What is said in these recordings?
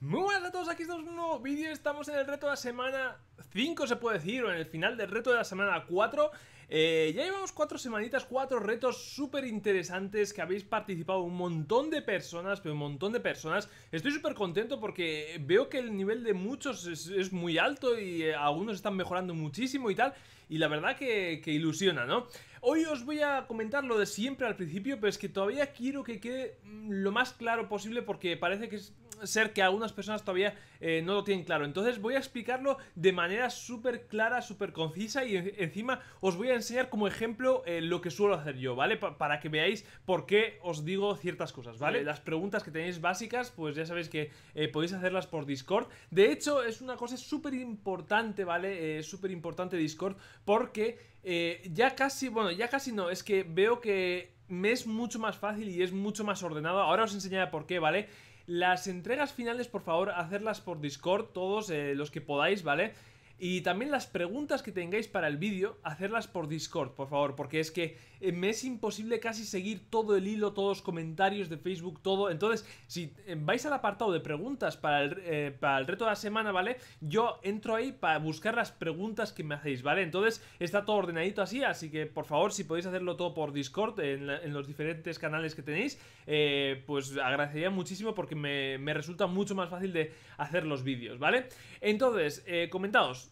Muy buenas a todos, aquí estamos en un nuevo vídeo, estamos en el reto de la semana 5 se puede decir, o en el final del reto de la semana 4 eh, Ya llevamos 4 semanitas, 4 retos súper interesantes que habéis participado un montón de personas, pero un montón de personas Estoy súper contento porque veo que el nivel de muchos es, muy alto y eh, algunos están mejorando muchísimo y tal Y la verdad que ilusiona, ¿no? Hoy os voy a comentar lo de siempre al principio, pero es que todavía quiero que quede mm, lo más claro posible porque parece que ser que algunas personas todavía eh, no lo tienen claro. Entonces voy a explicarlo de manera súper clara, súper concisa y encima os voy a enseñar como ejemplo eh, lo que suelo hacer yo, ¿vale? para que veáis por qué os digo ciertas cosas, ¿vale? Las preguntas que tenéis básicas, pues ya sabéis que eh, podéis hacerlas por Discord. De hecho, es una cosa súper importante, ¿vale? súper importante Discord porque... Eh, ya casi, bueno, ya casi no, es que veo que me es mucho más fácil y es mucho más ordenado. Ahora os enseñaré por qué, ¿vale? Las entregas finales, por favor, hacerlas por Discord, todos eh, los que podáis, ¿vale? vale y también las preguntas que tengáis para el vídeo, hacerlas por Discord, por favor, porque es que eh, me es imposible casi seguir todo el hilo, todos los comentarios de Facebook, todo. Entonces, si eh, vais al apartado de preguntas para el, eh, para el reto de la semana, ¿vale? Yo entro ahí para buscar las preguntas que me hacéis, ¿vale? Entonces, está todo ordenadito así, así que por favor, si podéis hacerlo todo por Discord, en, los diferentes canales que tenéis, pues agradecería muchísimo porque me, resulta mucho más fácil de hacer los vídeos, ¿vale? Entonces, comentaos,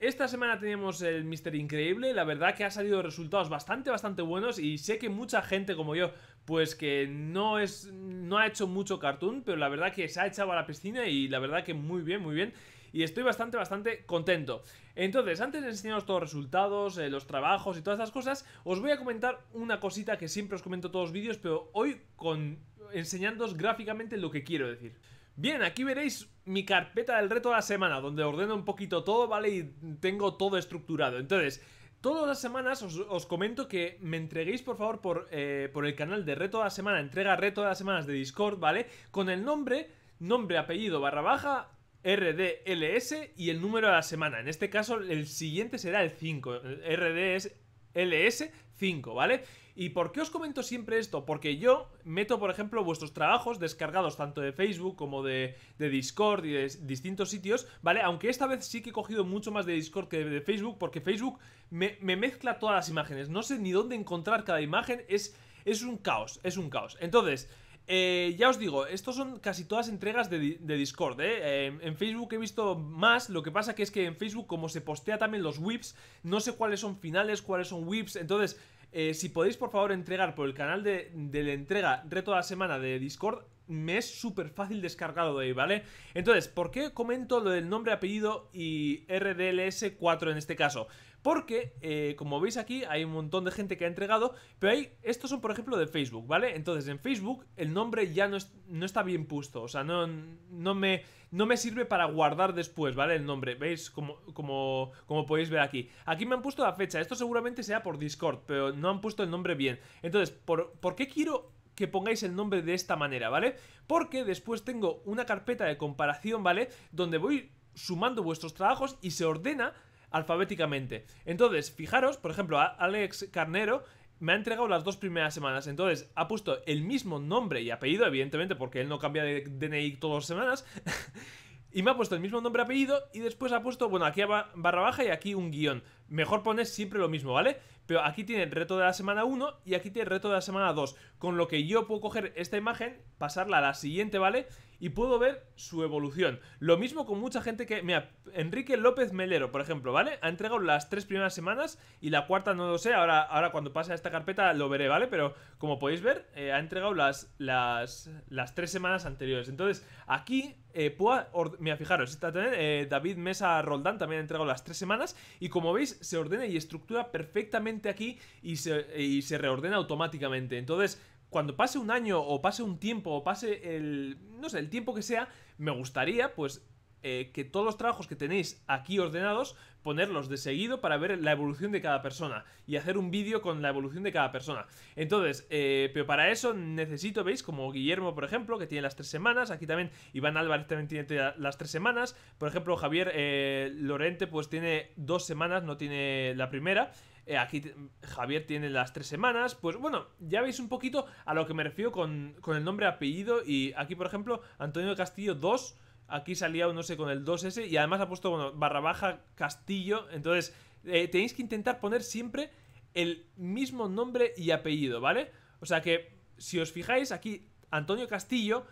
esta semana tenemos el Mister Increíble, la verdad que ha salido resultados bastante, bastante buenos y sé que mucha gente como yo, pues que no es, no ha hecho mucho cartoon, pero la verdad que se ha echado a la piscina y la verdad que muy bien, muy bien y estoy bastante, bastante contento. Entonces, antes de enseñaros todos los resultados, eh, los trabajos y todas estas cosas, os voy a comentar una cosita que siempre os comento todos los vídeos, pero hoy con enseñándoos gráficamente lo que quiero decir. Bien, aquí veréis mi carpeta del reto de la semana, donde ordeno un poquito todo, ¿vale? Y tengo todo estructurado. Entonces, Todas las semanas os, comento que me entreguéis, por favor, por, eh, por, el canal de Reto de la Semana, entrega Reto de las Semanas de Discord, ¿vale? Con el nombre, nombre, apellido, barra baja, RDLS y el número de la semana. En este caso, el siguiente será el 5. RDLS 5, ¿vale? ¿Y por qué os comento siempre esto? Porque yo meto, por ejemplo, vuestros trabajos descargados tanto de Facebook como de, Discord y de distintos sitios, ¿vale? Aunque esta vez sí que he cogido mucho más de Discord que de, Facebook, porque Facebook me, mezcla todas las imágenes. No sé ni dónde encontrar cada imagen, es, es un caos, es un caos. Entonces... Eh, ya os digo, estos son casi todas entregas de, Discord, ¿eh? En Facebook he visto más, lo que pasa que es que en Facebook como se postea también los whips, no sé cuáles son finales, cuáles son whips, entonces eh, si podéis, por favor, entregar por el canal de, la entrega Reto de la Semana de Discord, me es súper fácil descargarlo de ahí, ¿vale? Entonces, ¿por qué comento lo del nombre, apellido y RDLS4 en este caso? Porque, eh, como veis aquí, hay un montón de gente que ha entregado, pero ahí, estos son, por ejemplo, de Facebook, ¿vale? Entonces, en Facebook el nombre ya no, no está bien puesto, o sea, no, no, me, no me sirve para guardar después, ¿vale? El nombre, ¿veis? Como, como, como podéis ver aquí. Aquí me han puesto la fecha, esto seguramente sea por Discord, pero no han puesto el nombre bien. Entonces, ¿por qué quiero que pongáis el nombre de esta manera, ¿vale? Porque después tengo una carpeta de comparación, ¿vale? Donde voy sumando vuestros trabajos y se ordena alfabéticamente. Entonces, fijaros, por ejemplo, Alex Carnero me ha entregado las dos primeras semanas. Entonces, ha puesto el mismo nombre y apellido, evidentemente, porque él no cambia de DNI todas las semanas. y me ha puesto el mismo nombre y apellido. Y después ha puesto, bueno, aquí barra baja y aquí un guión. Mejor pones siempre lo mismo, ¿vale? Pero aquí tiene el reto de la semana 1 y aquí tiene el reto de la semana 2. Con lo que yo puedo coger esta imagen, pasarla a la siguiente, ¿vale? Y puedo ver su evolución. Lo mismo con mucha gente que... Mira, Enrique López Melero, por ejemplo, ¿vale? Ha entregado las tres primeras semanas y la cuarta no lo sé. Ahora, ahora cuando pase a esta carpeta lo veré, ¿vale? Pero como podéis ver, eh, ha entregado las, las, tres semanas anteriores. Entonces, aquí eh, puedo... Mira, fijaros, está eh, David Mesa Roldán también ha entregado las tres semanas. Y como veis, se ordena y estructura perfectamente aquí y se, se reordena automáticamente. Entonces, cuando pase un año o pase un tiempo o pase el, no sé, el tiempo que sea, me gustaría pues eh, que todos los trabajos que tenéis aquí ordenados, ponerlos de seguido para ver la evolución de cada persona y hacer un vídeo con la evolución de cada persona. Entonces, eh, pero para eso necesito, veis, como Guillermo, por ejemplo, que tiene las tres semanas, aquí también Iván Álvarez también tiene las tres semanas, por ejemplo, Javier eh, Lorente pues tiene dos semanas, no tiene la primera, aquí Javier tiene las tres semanas. Pues bueno, ya veis un poquito a lo que me refiero con, con el nombre apellido. Y aquí, por ejemplo, Antonio Castillo 2 Aquí salía uno, no sé con el 2S y además ha puesto, bueno, barra baja Castillo. Entonces, eh, tenéis que intentar poner siempre el mismo nombre y apellido, ¿vale? O sea que, si os fijáis, aquí Antonio Castillo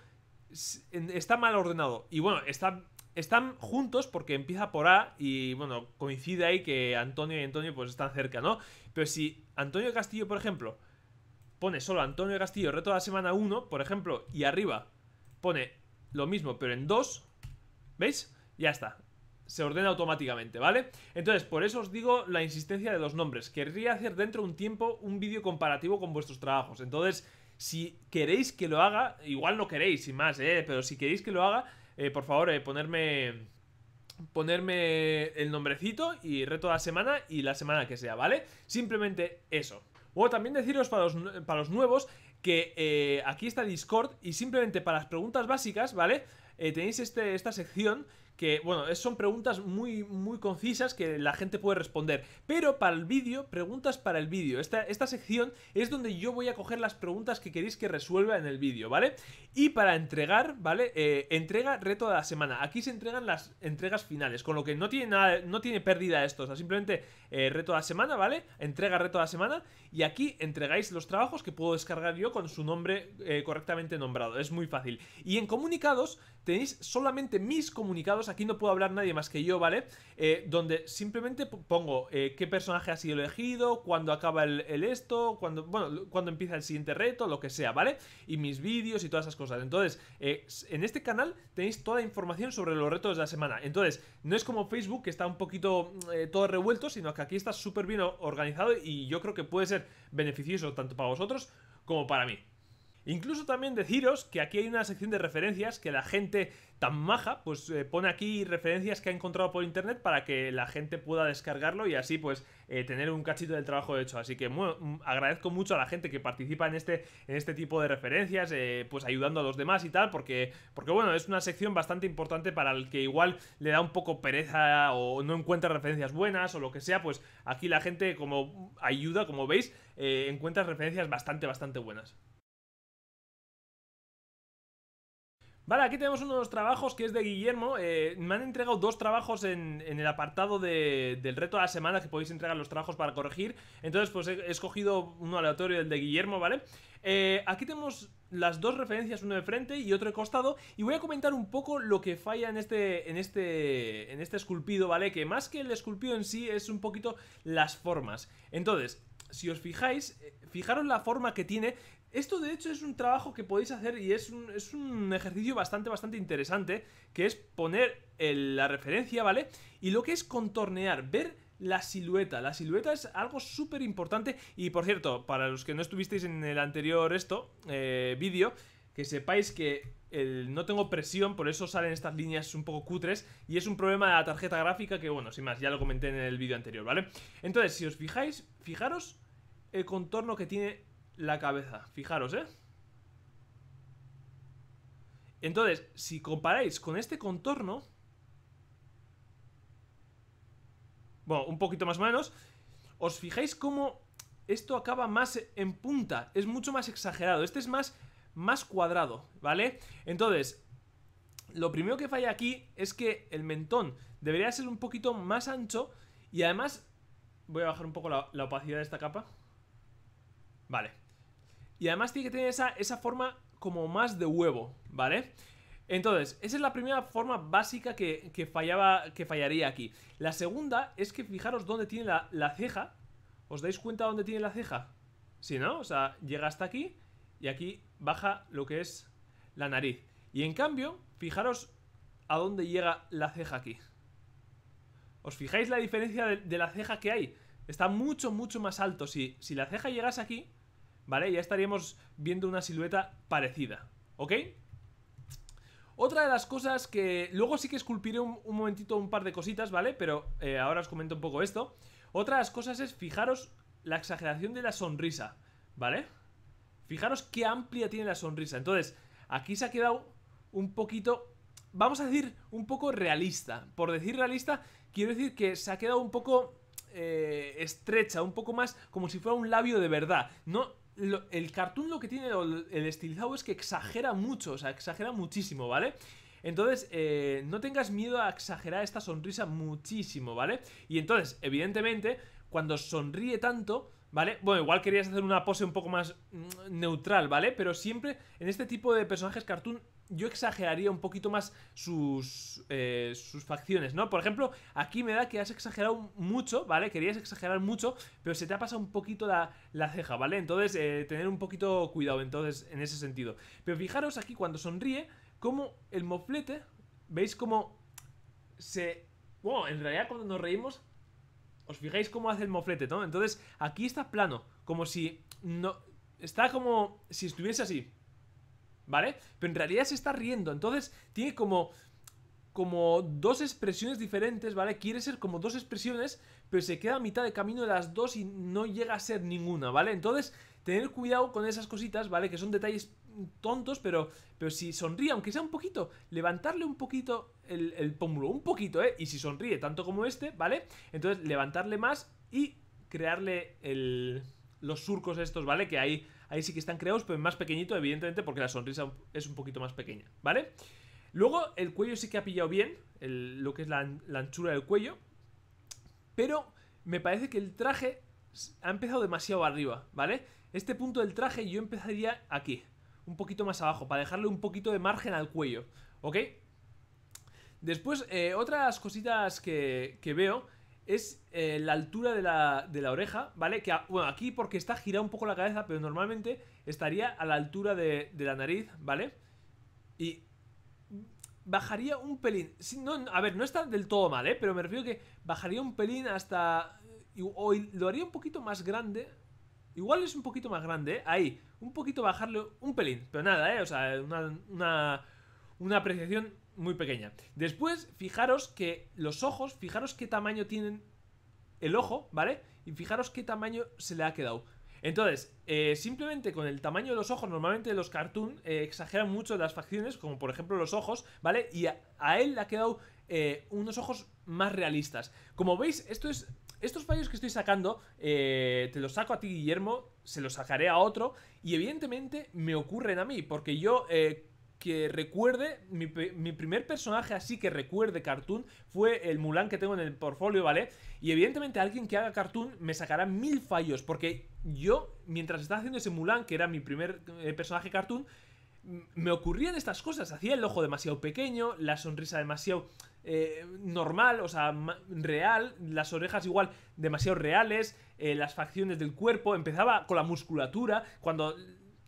está mal ordenado. Y bueno, está, están juntos porque empieza por A y bueno, coincide ahí que Antonio y Antonio pues están cerca, ¿no? Pero si Antonio Castillo, por ejemplo, pone solo Antonio Castillo reto de la semana 1, por ejemplo, y arriba pone lo mismo pero en 2, ¿Veis? Ya está se ordena automáticamente, ¿vale? Entonces, por eso os digo la insistencia de los nombres. Querría hacer dentro de un tiempo un vídeo comparativo con vuestros trabajos. Entonces, si queréis que lo haga, igual no queréis, sin más, ¿eh? Pero si queréis que lo haga, eh, por favor, eh, ponerme ponerme el nombrecito y reto de la semana y la semana que sea, ¿vale? Simplemente eso. O también deciros para los, para los nuevos que eh, aquí está Discord y simplemente para las preguntas básicas, ¿vale? Eh, tenéis este, esta sección que, bueno, son preguntas muy, muy concisas que la gente puede responder. Pero para el vídeo, preguntas para el vídeo. Esta, esta sección es donde yo voy a coger las preguntas que queréis que resuelva en el vídeo, ¿vale? Y para entregar, ¿vale? Eh, entrega reto de la semana. Aquí se entregan las entregas finales, con lo que no tiene nada, no tiene pérdida esto. O sea, simplemente eh, reto de la semana, ¿vale? Entrega reto de la semana. Y aquí entregáis los trabajos que puedo descargar yo con su nombre correctamente nombrado. Es muy fácil. Y en comunicados tenéis solamente mis comunicados, aquí no puedo hablar nadie más que yo, ¿vale? Eh, donde simplemente pongo eh, qué personaje ha sido elegido, cuándo acaba el, esto, cuando bueno, cuando empieza el siguiente reto, lo que sea, ¿vale? Y mis vídeos y todas esas cosas. Entonces, eh, en este canal tenéis toda la información sobre los retos de la semana. Entonces, no es como Facebook que está un poquito mm, todo revuelto, sino que aquí está súper bien organizado y yo creo que puede ser beneficioso tanto para vosotros como para mí. Incluso también deciros que aquí hay una sección de referencias que la gente tan maja, pues eh, pone aquí referencias que ha encontrado por internet para que la gente pueda descargarlo y así pues eh, tener un cachito del trabajo hecho. Así que mm, agradezco mucho a la gente que participa en este, en este tipo de referencias, eh, pues ayudando a los demás y tal, porque, porque bueno, es una sección bastante importante para el que igual le da un poco pereza o no encuentra referencias buenas o lo que sea, pues aquí la gente como ayuda, como veis, encuentra referencias bastante, bastante buenas. Vale, aquí tenemos uno de los trabajos que es de Guillermo. Eh, me han entregado dos trabajos en, el apartado del reto de la semana que podéis entregar los trabajos para corregir. Entonces, pues he escogido uno aleatorio, el de Guillermo, ¿vale? Eh, aquí tenemos las dos referencias, uno de frente y otro de costado. Y voy a comentar un poco lo que falla en este, en este, en este esculpido, ¿vale? Que más que el esculpido en sí es un poquito las formas. Entonces, si os fijáis, eh, fijaros la forma que tiene, esto de hecho es un trabajo que podéis hacer y es un, ejercicio bastante, bastante interesante, que es poner la referencia, ¿vale? Y lo que es contornear, ver la silueta. La silueta es algo súper importante y por cierto, para los que no estuvisteis en el anterior esto, eh, vídeo, que sepáis que no tengo presión, por eso salen estas líneas un poco cutres y es un problema de la tarjeta gráfica que, bueno, sin más, ya lo comenté en el vídeo anterior, ¿vale? Entonces, si os fijáis, fijaros el contorno que tiene la cabeza. Fijaros, ¿eh? Entonces, si comparáis con este contorno... Bueno, un poquito más o menos. Os fijáis cómo esto acaba más en punta. Es mucho más exagerado. Este es más, más cuadrado, ¿vale? Entonces, lo primero que falla aquí es que el mentón debería ser un poquito más ancho. Y además... Voy a bajar un poco la opacidad de esta capa. Vale. Y además tiene que tener esa, esa forma como más de huevo, ¿vale? Entonces, esa es la primera forma básica que, fallaba, que fallaría aquí. La segunda es que fijaros dónde tiene la, ceja. ¿Os dais cuenta dónde tiene la ceja? Si no, o sea, llega hasta aquí y aquí baja lo que es la nariz. Y en cambio, fijaros a dónde llega la ceja aquí. ¿Os fijáis la diferencia de, la ceja que hay? Está mucho, mucho más alto. Si, si la ceja llegase aquí, ¿vale? Ya estaríamos viendo una silueta parecida, ¿ok? Otra de las cosas que... Luego sí que esculpiré un, momentito un par de cositas, ¿vale? Pero eh, ahora os comento un poco esto. Otra de las cosas es, fijaros, la exageración de la sonrisa, ¿vale? Fijaros qué amplia tiene la sonrisa. Entonces, aquí se ha quedado un poquito... Vamos a decir, un poco realista. Por decir realista, quiero decir que se ha quedado un poco... Eh, estrecha, un poco más como si fuera un labio de verdad. No, el cartoon lo que tiene el estilizado es que exagera mucho, o sea, exagera muchísimo, ¿vale? Entonces, eh, no tengas miedo a exagerar esta sonrisa muchísimo, ¿vale? Y entonces, evidentemente, cuando sonríe tanto, ¿Vale? Bueno, igual querías hacer una pose un poco más mm, neutral, ¿vale? Pero siempre en este tipo de personajes cartoon yo exageraría un poquito más sus, eh, sus facciones, ¿no? Por ejemplo, aquí me da que has exagerado mucho, ¿vale? Querías exagerar mucho, pero se te ha pasado un poquito la, ceja, ¿vale? Entonces, eh, tener un poquito cuidado entonces en ese sentido. Pero fijaros aquí cuando sonríe, como el moflete, ¿veis cómo se... Bueno, en realidad cuando nos reímos os fijáis cómo hace el moflete, ¿no? Entonces, aquí está plano, como si no... Está como si estuviese así, ¿vale? Pero en realidad se está riendo, entonces tiene como... Como dos expresiones diferentes, ¿vale? Quiere ser como dos expresiones, pero se queda a mitad de camino de las dos y no llega a ser ninguna, ¿vale? Entonces, tener cuidado con esas cositas, ¿vale? Que son detalles tontos, pero, pero si sonríe, aunque sea un poquito, levantarle un poquito el, pómulo, un poquito, ¿eh? Y si sonríe tanto como este, ¿vale? Entonces levantarle más y crearle los surcos estos, ¿vale? Que ahí, ahí sí que están creados, pero más pequeñito, evidentemente, porque la sonrisa es un poquito más pequeña, ¿vale? Luego, el cuello sí que ha pillado bien, lo que es la anchura del cuello, pero me parece que el traje ha empezado demasiado arriba, ¿vale? Este punto del traje yo empezaría aquí, un poquito más abajo, para dejarle un poquito de margen al cuello, ¿ok? Después, eh, otras cositas que, veo es eh, la altura de la, oreja, ¿vale? Que, ah, bueno, aquí porque está girada un poco la cabeza, pero normalmente estaría a la altura de, la nariz, ¿vale? Y bajaría un pelín. no, a ver, no está del todo mal, ¿eh? Pero me refiero que bajaría un pelín hasta... O lo haría un poquito más grande, Igual es un poquito más grande, ¿eh? Ahí, un poquito bajarle un pelín. Pero nada, ¿eh? O sea, una, una, apreciación muy pequeña. Después, fijaros que los ojos, fijaros qué tamaño tienen el ojo, ¿vale? Y fijaros qué tamaño se le ha quedado. Entonces, eh, simplemente con el tamaño de los ojos, normalmente los cartoon eh, exageran mucho las facciones, como por ejemplo los ojos, ¿vale? Y a, él le ha quedado eh, unos ojos más realistas. Como veis, esto es estos fallos que estoy sacando, eh, te los saco a ti, Guillermo, se los sacaré a otro, y evidentemente me ocurren a mí, porque yo... Eh, que recuerde, mi, primer personaje así que recuerde cartoon fue el Mulan que tengo en el portfolio, ¿vale? Y evidentemente alguien que haga cartoon me sacará mil fallos, porque yo, mientras estaba haciendo ese Mulan, que era mi primer eh, personaje cartoon, me ocurrían estas cosas, hacía el ojo demasiado pequeño, la sonrisa demasiado eh, normal, o sea, real, las orejas igual demasiado reales, eh, las facciones del cuerpo, empezaba con la musculatura, cuando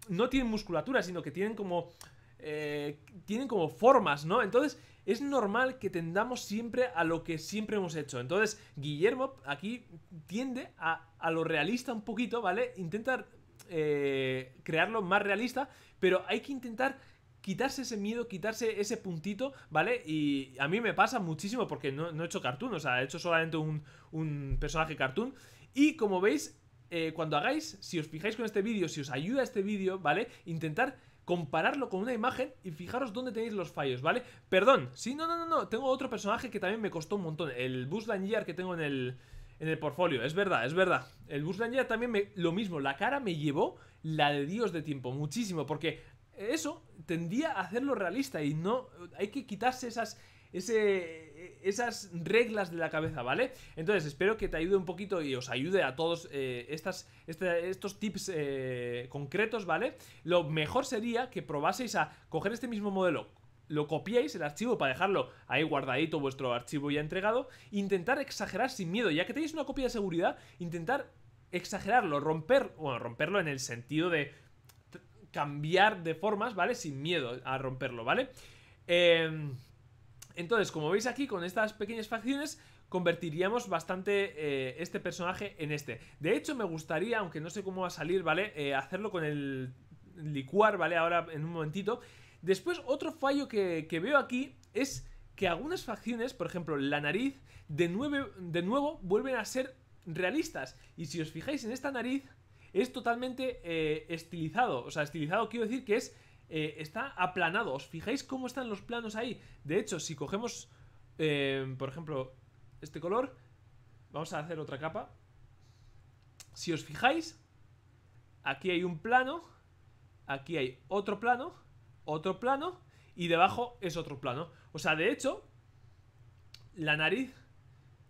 no tienen musculatura, sino que tienen como... Eh, tienen como formas, ¿no? Entonces es normal que tendamos siempre a lo que siempre hemos hecho. Entonces Guillermo aquí tiende a, a lo realista un poquito, ¿vale? Intentar crearlo más realista, pero hay que intentar quitarse ese miedo, quitarse ese puntito, ¿vale? Y a mí me pasa muchísimo porque no, he hecho cartoon, o sea, he hecho solamente un, un personaje cartoon. Y como veis, eh, cuando hagáis, si os fijáis con este vídeo, si os ayuda este vídeo, ¿vale? Intentar compararlo con una imagen y fijaros dónde tenéis los fallos, ¿vale? Perdón, sí, no, no, no, no, tengo otro personaje que también me costó un montón, el Buzz Lightyear que tengo en el, en el portfolio, es verdad, es verdad. El Buzz Lightyear también me, lo mismo, la cara me llevó la de Dios de tiempo, muchísimo, porque eso tendía a hacerlo realista y no hay que quitarse esas esas reglas de la cabeza, ¿vale? Entonces, espero que te ayude un poquito y os ayude a todos eh, estas, este, estos tips eh, concretos, ¿vale? Lo mejor sería que probaseis a coger este mismo modelo, lo copiéis, el archivo para dejarlo ahí guardadito vuestro archivo ya entregado, intentar exagerar sin miedo, ya que tenéis una copia de seguridad, intentar exagerarlo, romper, bueno, romperlo en el sentido de cambiar de formas, ¿vale? Sin miedo a romperlo, ¿vale? Em, entonces, como veis aquí, con estas pequeñas facciones convertiríamos bastante eh, este personaje en este. De hecho, me gustaría, aunque no sé cómo va a salir, ¿vale? Eh, hacerlo con el licuar, ¿vale? Ahora en un momentito. Después, otro fallo que, veo aquí es que algunas facciones, por ejemplo, la nariz, de, de nuevo vuelven a ser realistas. Y si os fijáis en esta nariz, es totalmente eh, estilizado. O sea, estilizado quiero decir que es. Eh, está aplanado. ¿Os fijáis cómo están los planos ahí? De hecho, si cogemos. Eh, por ejemplo, este color. Vamos a hacer otra capa. Si os fijáis. Aquí hay un plano. Aquí hay otro plano. Otro plano. Y debajo es otro plano. O sea, de hecho. La nariz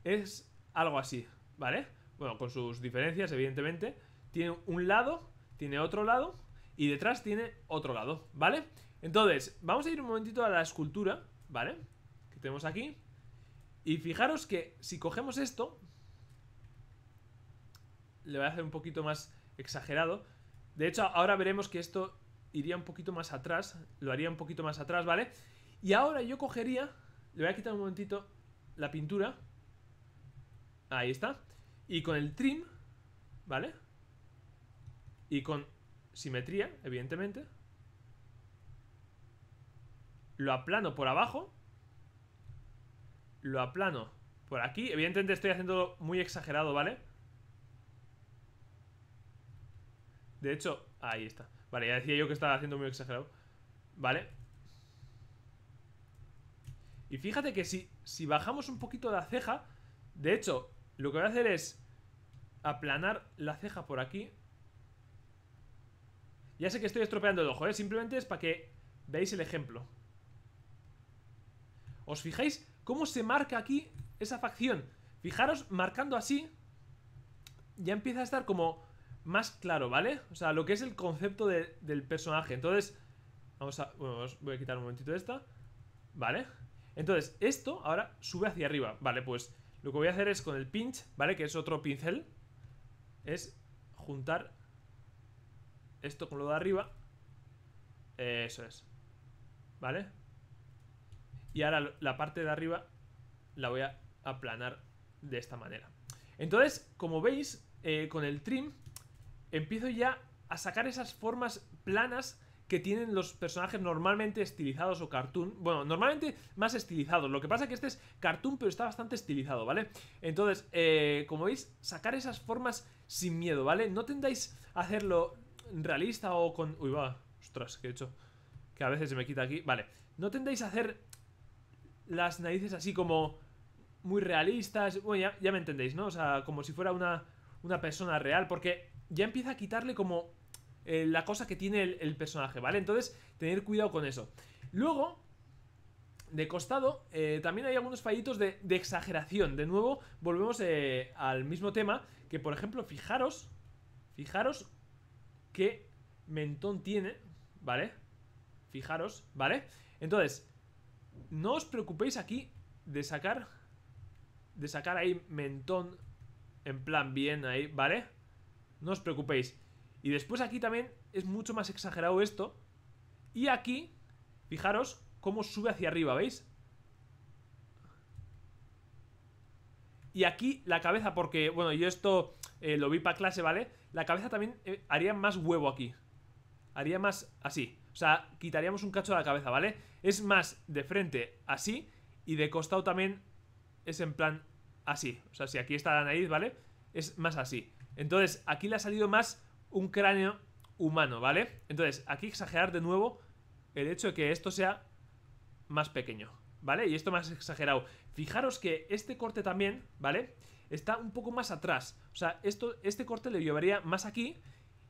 es algo así, ¿vale? Bueno, con sus diferencias, evidentemente tiene un lado, tiene otro lado y detrás tiene otro lado, ¿vale? Entonces, vamos a ir un momentito a la escultura, ¿vale? Que tenemos aquí. Y fijaros que si cogemos esto, le voy a hacer un poquito más exagerado. De hecho, ahora veremos que esto iría un poquito más atrás, lo haría un poquito más atrás, ¿vale? Y ahora yo cogería, le voy a quitar un momentito la pintura. Ahí está. Y con el trim, ¿vale? Y con simetría, evidentemente. Lo aplano por abajo. Lo aplano por aquí. Evidentemente estoy haciendo muy exagerado, ¿vale? De hecho, ahí está. Vale, ya decía yo que estaba haciendo muy exagerado. Vale. Y fíjate que si, si bajamos un poquito la ceja... De hecho, lo que voy a hacer es aplanar la ceja por aquí ya sé que estoy estropeando el ojo, ¿eh? Simplemente es para que veáis el ejemplo. ¿Os fijáis cómo se marca aquí esa facción? Fijaros, marcando así, ya empieza a estar como más claro, ¿vale? O sea, lo que es el concepto del personaje. Entonces, vamos a... Bueno, voy a quitar un momentito de esta. ¿Vale? Entonces, esto ahora sube hacia arriba. Vale, pues lo que voy a hacer es con el pinch, ¿vale? Que es otro pincel. Es juntar esto con lo de arriba. Eh, eso es. ¿Vale? Y ahora la parte de arriba la voy a aplanar de esta manera. Entonces, como veis, eh, con el trim empiezo ya a sacar esas formas planas que tienen los personajes normalmente estilizados o cartoon. Bueno, normalmente más estilizados. Lo que pasa es que este es cartoon, pero está bastante estilizado, ¿vale? Entonces, eh, como veis, sacar esas formas sin miedo, ¿vale? No tendáis a hacerlo realista o con... Uy, va. Ostras, que he hecho. Que a veces se me quita aquí. Vale. No tendéis a hacer las narices así como muy realistas. Bueno, ya, me entendéis, ¿no? O sea, como si fuera una, una persona real. Porque ya empieza a quitarle como eh, la cosa que tiene el, personaje, ¿vale? Entonces, tener cuidado con eso. Luego, de costado, eh, también hay algunos fallitos de, exageración. De nuevo, volvemos eh, al mismo tema, que por ejemplo, fijaros, fijaros que mentón tiene, ¿vale? Fijaros, ¿vale? Entonces, no os preocupéis aquí de sacar, de sacar ahí mentón en plan bien ahí, ¿vale? No os preocupéis. Y después aquí también es mucho más exagerado esto. Y aquí, fijaros cómo sube hacia arriba, ¿veis? Y aquí la cabeza, porque, bueno, yo esto eh, lo vi para clase, ¿vale? La cabeza también eh, haría más huevo aquí. Haría más así. O sea, quitaríamos un cacho de la cabeza, ¿vale? Es más de frente así y de costado también es en plan así. O sea, si aquí está la nariz, ¿vale? Es más así. Entonces, aquí le ha salido más un cráneo humano, ¿vale? Entonces, aquí exagerar de nuevo el hecho de que esto sea más pequeño, ¿vale? Y esto más exagerado. Fijaros que este corte también, ¿vale? vale está un poco más atrás. O sea, esto, este corte le llevaría más aquí.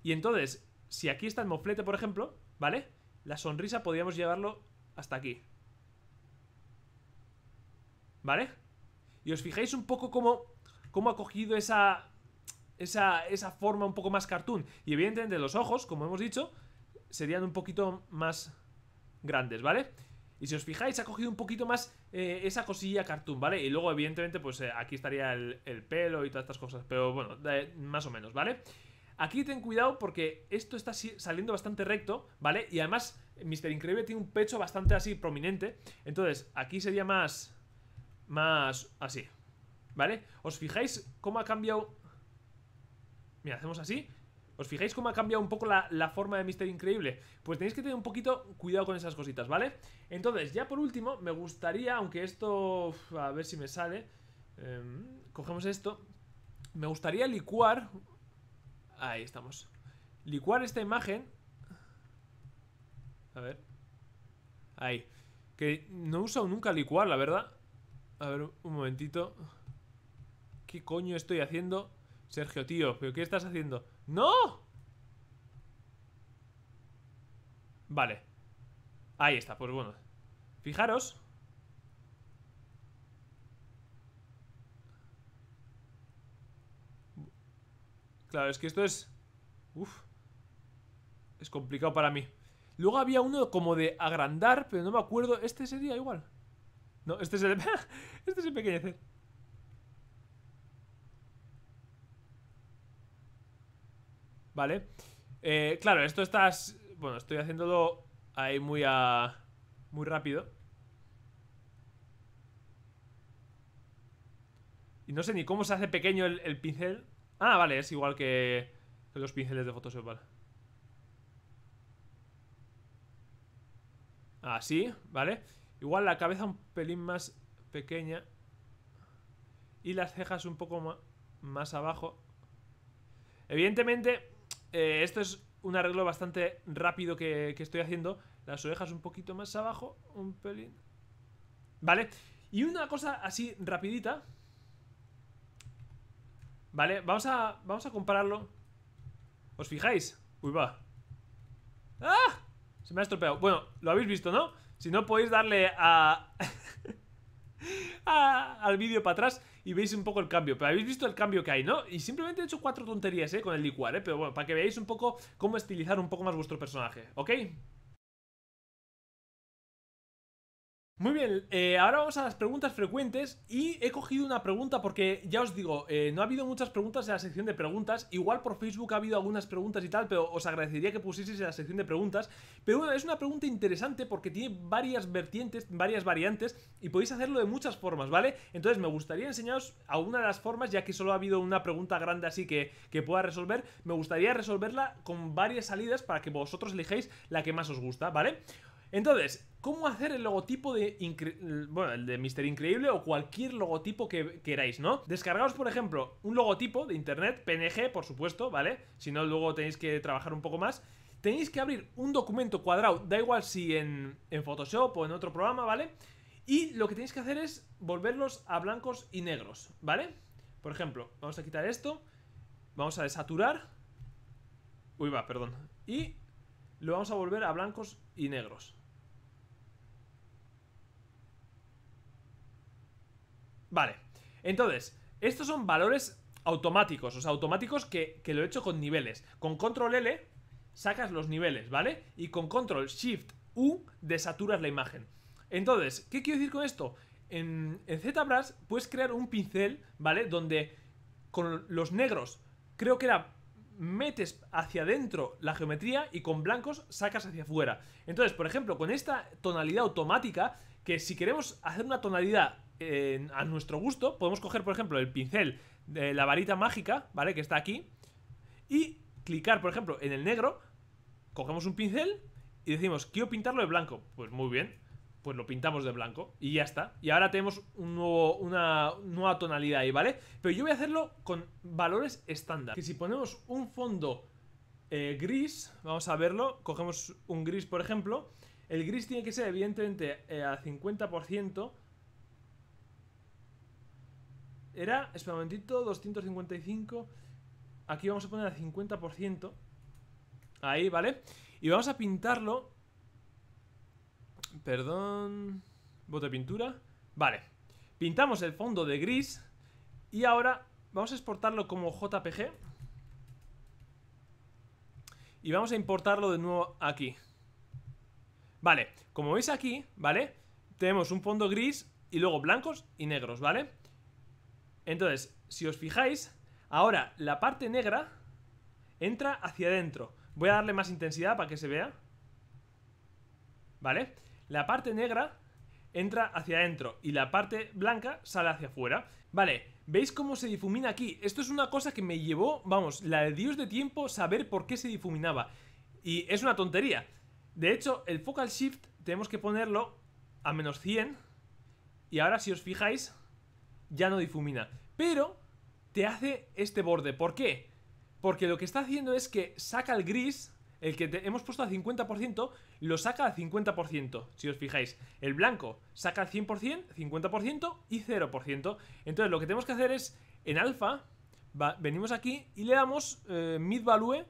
Y entonces, si aquí está el moflete, por ejemplo, ¿vale? La sonrisa podríamos llevarlo hasta aquí. ¿Vale? Y os fijáis un poco cómo, cómo ha cogido esa, esa, esa forma un poco más cartoon. Y evidentemente los ojos, como hemos dicho, serían un poquito más grandes, ¿vale? Y si os fijáis, ha cogido un poquito más eh, esa cosilla cartoon, ¿vale? Y luego, evidentemente, pues eh, aquí estaría el, pelo y todas estas cosas. Pero bueno, eh, más o menos, ¿vale? Aquí ten cuidado porque esto está saliendo bastante recto, ¿vale? Y además, Mr. Increíble tiene un pecho bastante así prominente. Entonces, aquí sería más... Más así, ¿vale? ¿Os fijáis cómo ha cambiado? Mira, hacemos así ¿Os fijáis cómo ha cambiado un poco la, forma de Mister Increíble? Pues tenéis que tener un poquito cuidado con esas cositas, ¿vale? Entonces, ya por último, me gustaría, aunque esto... A ver si me sale... Em, cogemos esto. Me gustaría licuar... Ahí estamos. Licuar esta imagen. A ver. Ahí. Que no he usado nunca licuar, la verdad. A ver, un momentito. ¿Qué coño estoy haciendo? Sergio, tío, ¿pero qué estás haciendo? ¡No! Vale Ahí está, pues bueno Fijaros Claro, es que esto es... Uf Es complicado para mí Luego había uno como de agrandar Pero no me acuerdo Este sería igual No, este es el... este es el pequeñecer ¿vale? Eh, claro, esto estás... Bueno, estoy haciéndolo ahí muy a... Muy rápido. Y no sé ni cómo se hace pequeño el, pincel. Ah, vale, es igual que, los pinceles de Photoshop, Así, ¿vale? Igual la cabeza un pelín más pequeña. Y las cejas un poco más abajo. Evidentemente, eh, esto es un arreglo bastante rápido que, estoy haciendo. Las orejas un poquito más abajo, un pelín. Vale, y una cosa así rapidita. Vale, vamos a, vamos a compararlo. ¿Os fijáis? Uy, va. ¡Ah! Se me ha estropeado. Bueno, lo habéis visto, ¿no? Si no, podéis darle a al vídeo para atrás y veis un poco el cambio. Pero habéis visto el cambio que hay, ¿no? Y simplemente he hecho cuatro tonterías, ¿eh? Con el licuar, ¿eh? Pero bueno, para que veáis un poco cómo estilizar un poco más vuestro personaje, ¿ok? Muy bien, eh, ahora vamos a las preguntas frecuentes y he cogido una pregunta porque ya os digo, eh, no ha habido muchas preguntas en la sección de preguntas, igual por Facebook ha habido algunas preguntas y tal, pero os agradecería que pusieseis en la sección de preguntas, pero bueno, es una pregunta interesante porque tiene varias vertientes, varias variantes y podéis hacerlo de muchas formas, ¿vale? Entonces me gustaría enseñaros alguna de las formas, ya que solo ha habido una pregunta grande así que, pueda resolver, me gustaría resolverla con varias salidas para que vosotros elijáis la que más os gusta, ¿vale? vale entonces, ¿cómo hacer el logotipo de, bueno, el de Mr. Increíble o cualquier logotipo que queráis, ¿no? Descargaos, por ejemplo, un logotipo de internet, PNG, por supuesto, ¿vale? Si no, luego tenéis que trabajar un poco más. Tenéis que abrir un documento cuadrado, da igual si en Photoshop o en otro programa, ¿vale? Y lo que tenéis que hacer es volverlos a blancos y negros, ¿vale? Por ejemplo, vamos a quitar esto, vamos a desaturar. Uy, va, perdón. Y lo vamos a volver a blancos y negros, Vale, entonces, estos son valores automáticos, o sea, automáticos que, lo he hecho con niveles. Con control L sacas los niveles, ¿vale? Y con control shift U desaturas la imagen. Entonces, ¿qué quiero decir con esto? En, en ZBrush puedes crear un pincel, ¿vale? Donde con los negros, creo que era metes hacia adentro la geometría y con blancos sacas hacia afuera. Entonces, por ejemplo, con esta tonalidad automática, que si queremos hacer una tonalidad a nuestro gusto. Podemos coger, por ejemplo, el pincel de la varita mágica, ¿vale? Que está aquí. Y clicar, por ejemplo, en el negro. Cogemos un pincel y decimos, quiero pintarlo de blanco. Pues muy bien. Pues lo pintamos de blanco y ya está. Y ahora tenemos un nuevo, una nueva tonalidad ahí, ¿vale? Pero yo voy a hacerlo con valores estándar. Que si ponemos un fondo eh, gris, vamos a verlo. Cogemos un gris, por ejemplo. El gris tiene que ser, evidentemente, a eh, al 50% era, espera un momentito, 255. Aquí vamos a poner al 50%. Ahí, ¿vale? Y vamos a pintarlo. Perdón. Bote de pintura. Vale. Pintamos el fondo de gris. Y ahora vamos a exportarlo como JPG. Y vamos a importarlo de nuevo aquí. Vale, como veis aquí, ¿vale? Tenemos un fondo gris y luego blancos y negros, ¿vale? Entonces, si os fijáis, ahora la parte negra entra hacia adentro. Voy a darle más intensidad para que se vea. ¿Vale? La parte negra entra hacia adentro y la parte blanca sale hacia afuera. Vale, ¿veis cómo se difumina aquí? Esto es una cosa que me llevó, vamos, la de Dios de tiempo saber por qué se difuminaba. Y es una tontería. De hecho, el focal shift tenemos que ponerlo a menos 100. Y ahora si os fijáis, ya no difumina. Pero te hace este borde. ¿Por qué? Porque lo que está haciendo es que saca el gris, el que te hemos puesto a 50%, lo saca al 50%, si os fijáis. El blanco saca al 100%, 50% y 0%. Entonces lo que tenemos que hacer es, en alfa, venimos aquí y le damos eh, mid value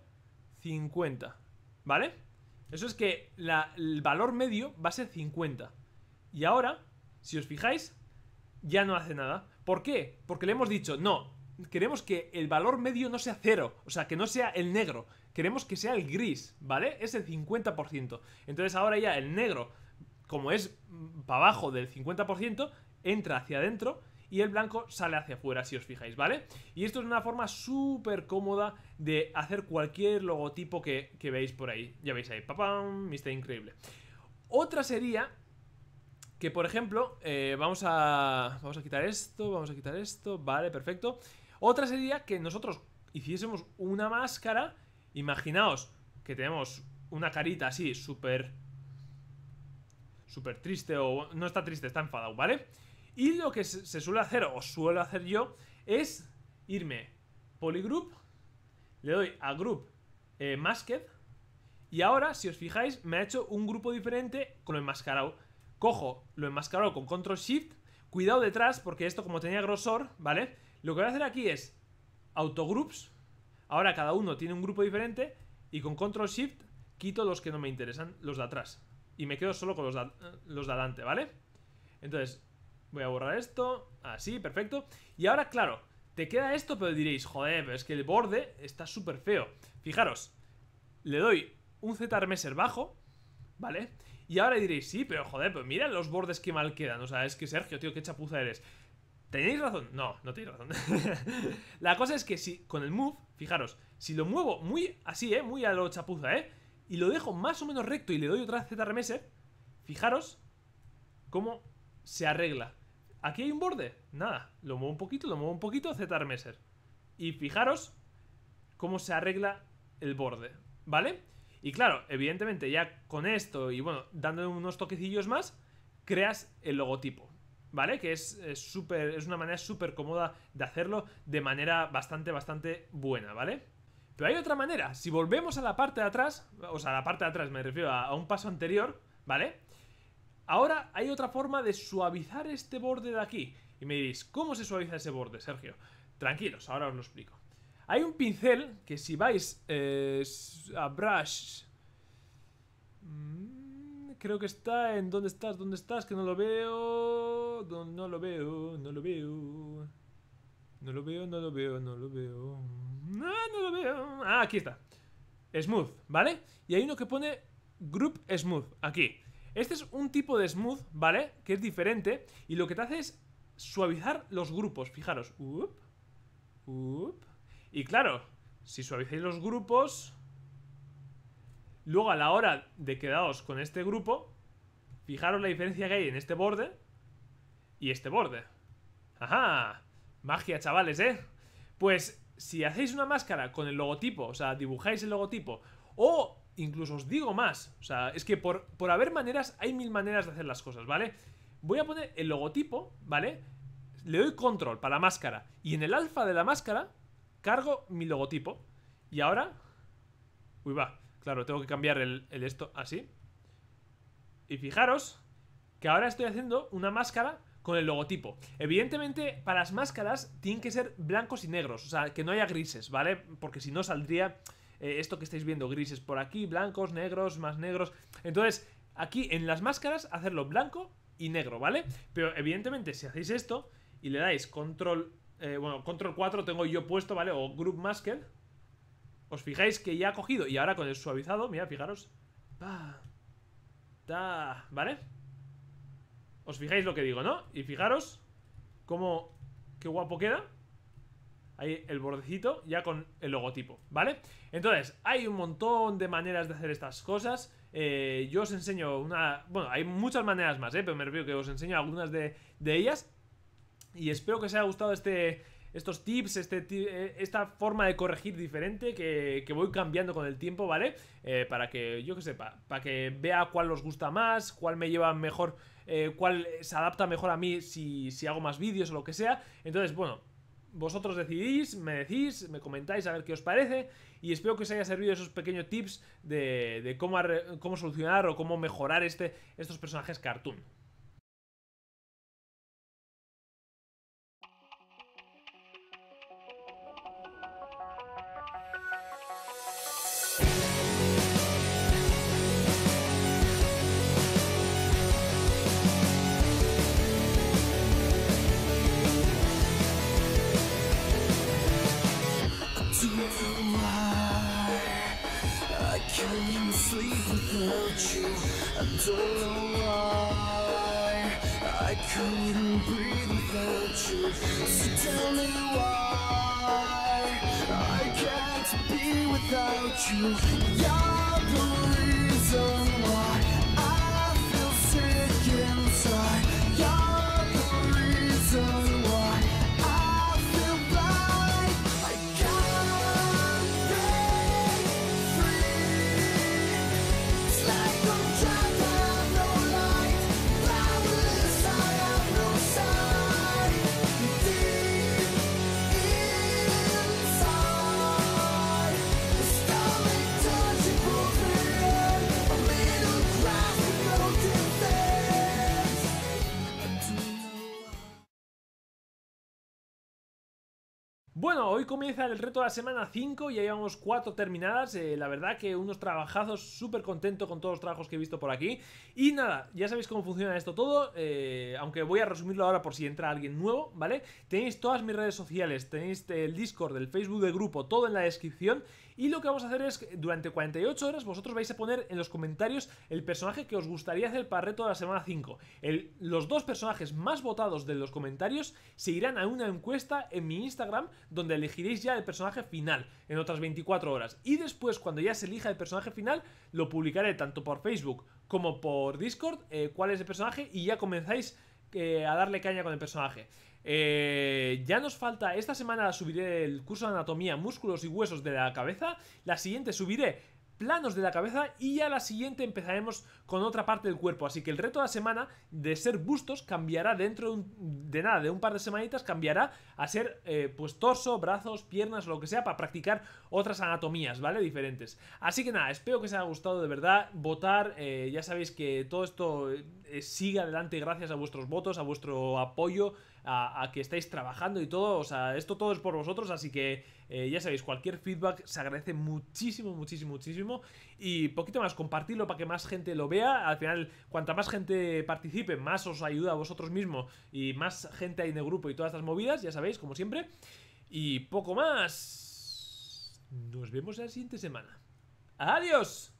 50, ¿vale? Eso es que el valor medio va a ser 50. Y ahora, si os fijáis, ya no hace nada. ¿Por qué? Porque le hemos dicho, no, queremos que el valor medio no sea cero, o sea, que no sea el negro, queremos que sea el gris, ¿vale? Es el 50%. Entonces ahora ya el negro, como es mm, para abajo del 50%, entra hacia adentro y el blanco sale hacia afuera, si os fijáis, ¿vale? Y esto es una forma súper cómoda de hacer cualquier logotipo que, que veis por ahí. Ya veis ahí, papam, mister increíble. Otra sería que por ejemplo, eh, vamos a. a quitar esto, vamos a quitar esto. Vale, perfecto. Otra sería que nosotros hiciésemos una máscara. Imaginaos que tenemos una carita así, súper. Súper triste o. No está triste, está enfadado, ¿vale? Y lo que se suele hacer, o suelo hacer yo, es irme polygroup, le doy a group eh, masked, y ahora, si os fijáis, me ha hecho un grupo diferente con el enmascarado cojo, lo enmascaro con control shift, cuidado detrás porque esto como tenía grosor, ¿vale? Lo que voy a hacer aquí es autogroups, ahora cada uno tiene un grupo diferente y con control shift quito los que no me interesan, los de atrás. Y me quedo solo con los de, los adelante, ¿vale? Entonces, voy a borrar esto, así, perfecto. Y ahora, claro, te queda esto, pero diréis, joder, pero es que el borde está súper feo. Fijaros, le doy un Z-Armeser bajo, ¿vale? Y ahora diréis, sí, pero joder, pero mira los bordes que mal quedan. O sea, es que Sergio, tío, qué chapuza eres. ¿Tenéis razón? No, no tenéis razón. la cosa es que si con el move, fijaros, si lo muevo muy así, ¿eh? Muy a lo chapuza, ¿eh? Y lo dejo más o menos recto y le doy otra Z-Remeser, fijaros cómo se arregla. Aquí hay un borde, nada, lo muevo un poquito, lo muevo un poquito, Z-Remeser. Y fijaros cómo se arregla el borde, ¿vale? vale y claro, evidentemente ya con esto y bueno, dándole unos toquecillos más, creas el logotipo. ¿Vale? Que es súper es una manera súper cómoda de hacerlo de manera bastante, bastante buena, ¿vale? Pero hay otra manera. Si volvemos a la parte de atrás, o sea, a la parte de atrás me refiero a, a un paso anterior, ¿vale? Ahora hay otra forma de suavizar este borde de aquí. Y me diréis, ¿cómo se suaviza ese borde, Sergio? Tranquilos, ahora os lo explico. Hay un pincel que si vais eh, a Brush... Mm, creo que está en... ¿Dónde estás? ¿Dónde estás? Que no lo veo... No, lo veo, no lo veo... No lo veo, no lo veo, mm, ah, no lo veo... lo veo... Ah, aquí está. Smooth, ¿vale? Y hay uno que pone Group Smooth, aquí. Este es un tipo de smooth, ¿vale? Que es diferente y lo que te hace es suavizar los grupos. Fijaros. Up, up, y claro, si suavizáis los grupos, luego a la hora de quedaros con este grupo, fijaros la diferencia que hay en este borde y este borde. ¡Ajá! Magia, chavales, ¿eh? Pues si hacéis una máscara con el logotipo, o sea, dibujáis el logotipo, o incluso os digo más, o sea, es que por, por haber maneras, hay mil maneras de hacer las cosas, ¿vale? Voy a poner el logotipo, ¿vale? Le doy control para la máscara, y en el alfa de la máscara Cargo mi logotipo. Y ahora... Uy, va. Claro, tengo que cambiar el, esto así. Y fijaros que ahora estoy haciendo una máscara con el logotipo. Evidentemente, para las máscaras tienen que ser blancos y negros, o sea, que no haya grises, ¿vale? Porque si no saldría eh, esto que estáis viendo, grises por aquí, blancos, negros, más negros. Entonces, aquí en las máscaras, hacerlo blanco y negro, ¿vale? Pero evidentemente, si hacéis esto y le dais control eh, bueno, control 4 tengo yo puesto, ¿vale? O group mask Os fijáis que ya ha cogido y ahora con el suavizado, mira, fijaros. Pa, ta, ¿vale? Os fijáis lo que digo, ¿no? Y fijaros cómo, qué guapo queda. Ahí el bordecito ya con el logotipo, ¿vale? Entonces, hay un montón de maneras de hacer estas cosas. Eh, yo os enseño una... Bueno, hay muchas maneras más, ¿eh? Pero me refiero que os enseño algunas de, de ellas. Y espero que os haya gustado este, estos tips, este, eh, esta forma de corregir diferente que, voy cambiando con el tiempo, ¿vale? Eh, para que, yo que sepa, para que vea cuál os gusta más, cuál me lleva mejor, eh, cuál se adapta mejor a mí si, si hago más vídeos o lo que sea. Entonces, bueno, vosotros decidís, me decís, me comentáis a ver qué os parece y espero que os haya servido esos pequeños tips de, de cómo, cómo, solucionar o cómo mejorar este, estos personajes cartoon. bueno, hoy comienza el reto de la semana 5 y ya llevamos 4 terminadas. Eh, la verdad que unos trabajazos, súper contento con todos los trabajos que he visto por aquí. Y nada, ya sabéis cómo funciona esto todo, eh, aunque voy a resumirlo ahora por si entra alguien nuevo, ¿vale? Tenéis todas mis redes sociales, tenéis el Discord, el Facebook de grupo, todo en la descripción. Y lo que vamos a hacer es, durante 48 horas, vosotros vais a poner en los comentarios el personaje que os gustaría hacer para reto de la semana 5. los dos personajes más votados de los comentarios se irán a una encuesta en mi Instagram, donde elegiréis ya el personaje final en otras 24 horas. Y después, cuando ya se elija el personaje final, lo publicaré tanto por Facebook como por Discord, eh, cuál es el personaje, y ya comenzáis eh, a darle caña con el personaje. Eh, ya nos falta, esta semana subiré el curso de anatomía, músculos y huesos de la cabeza. La siguiente subiré planos de la cabeza y a la siguiente empezaremos con otra parte del cuerpo. Así que el reto de la semana de ser bustos cambiará dentro de, un, nada, de un par de semanitas, cambiará a ser eh, pues torso, brazos, piernas lo que sea para practicar otras anatomías, ¿vale? Diferentes. Así que nada, espero que os haya gustado de verdad. Votar, eh, ya sabéis que todo esto eh, sigue adelante gracias a vuestros votos, a vuestro apoyo, a, a que estáis trabajando y todo. O sea, esto todo es por vosotros, así que... Eh, ya sabéis, cualquier feedback se agradece muchísimo, muchísimo, muchísimo. Y poquito más, compartirlo para que más gente lo vea. Al final, cuanta más gente participe, más os ayuda a vosotros mismos y más gente hay en el grupo y todas estas movidas, ya sabéis, como siempre. Y poco más. Nos vemos la siguiente semana. ¡Adiós!